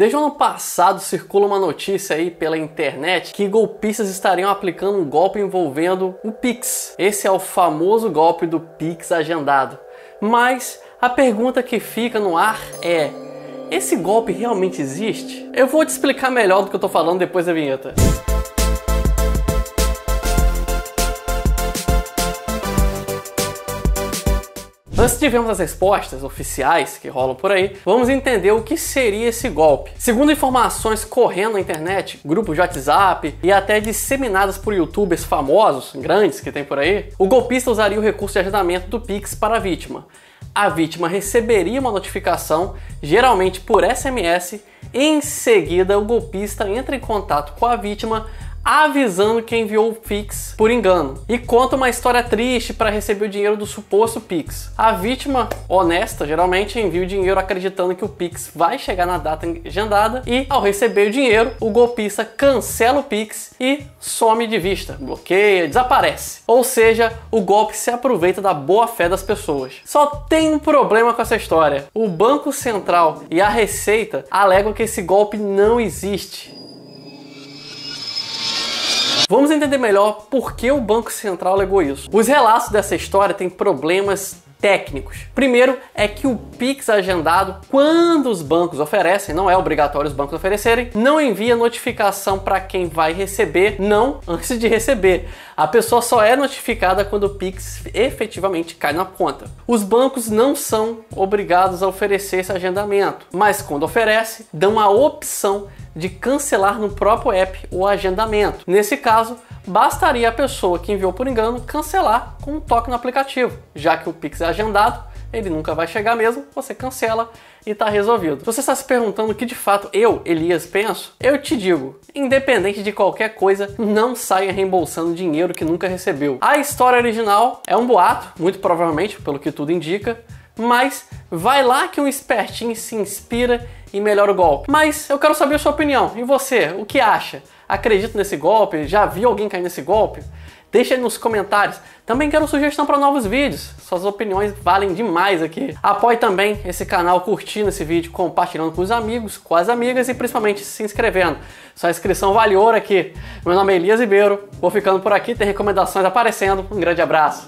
Desde o ano passado circula uma notícia aí pela internet que golpistas estariam aplicando um golpe envolvendo o Pix. Esse é o famoso golpe do Pix agendado. Mas a pergunta que fica no ar é: esse golpe realmente existe? Eu vou te explicar melhor do que eu tô falando depois da vinheta. Música Antes de vermos as respostas oficiais que rolam por aí, vamos entender o que seria esse golpe. Segundo informações correndo na internet, grupos de WhatsApp e até disseminadas por youtubers famosos, grandes que tem por aí, o golpista usaria o recurso de agendamento do Pix para a vítima. A vítima receberia uma notificação, geralmente por SMS, e em seguida o golpista entra em contato com a vítima avisando quem enviou o Pix por engano e conta uma história triste para receber o dinheiro do suposto Pix. A vítima honesta geralmente envia o dinheiro acreditando que o Pix vai chegar na data agendada e, ao receber o dinheiro, o golpista cancela o Pix e some de vista, bloqueia, desaparece. Ou seja, o golpe se aproveita da boa fé das pessoas. Só tem um problema com essa história: o Banco Central e a Receita alegam que esse golpe não existe. Vamos entender melhor por que o Banco Central alegou isso. Os relatos dessa história têm problemas técnicos. Primeiro é que o Pix agendado, quando os bancos oferecem, não é obrigatório os bancos oferecerem, não envia notificação para quem vai receber, não antes de receber. A pessoa só é notificada quando o Pix efetivamente cai na conta. Os bancos não são obrigados a oferecer esse agendamento, mas quando oferece, dão a opção de cancelar no próprio app o agendamento. Nesse caso, bastaria a pessoa que enviou por engano cancelar com um toque no aplicativo, já que o Pix é agendado, ele nunca vai chegar mesmo, você cancela e está resolvido. Você está se perguntando o que de fato eu, Elias, penso? Eu te digo, independente de qualquer coisa, não saia reembolsando dinheiro que nunca recebeu. A história original é um boato, muito provavelmente, pelo que tudo indica, mas vai lá que um espertinho se inspira e melhora o golpe. Mas eu quero saber a sua opinião. E você, o que acha? Acredita nesse golpe? Já viu alguém cair nesse golpe? Deixa aí nos comentários. Também quero sugestão para novos vídeos. Suas opiniões valem demais aqui. Apoie também esse canal curtindo esse vídeo, compartilhando com os amigos, com as amigas e principalmente se inscrevendo. Sua inscrição vale ouro aqui. Meu nome é Elias Ribeiro. Vou ficando por aqui, tem recomendações aparecendo. Um grande abraço.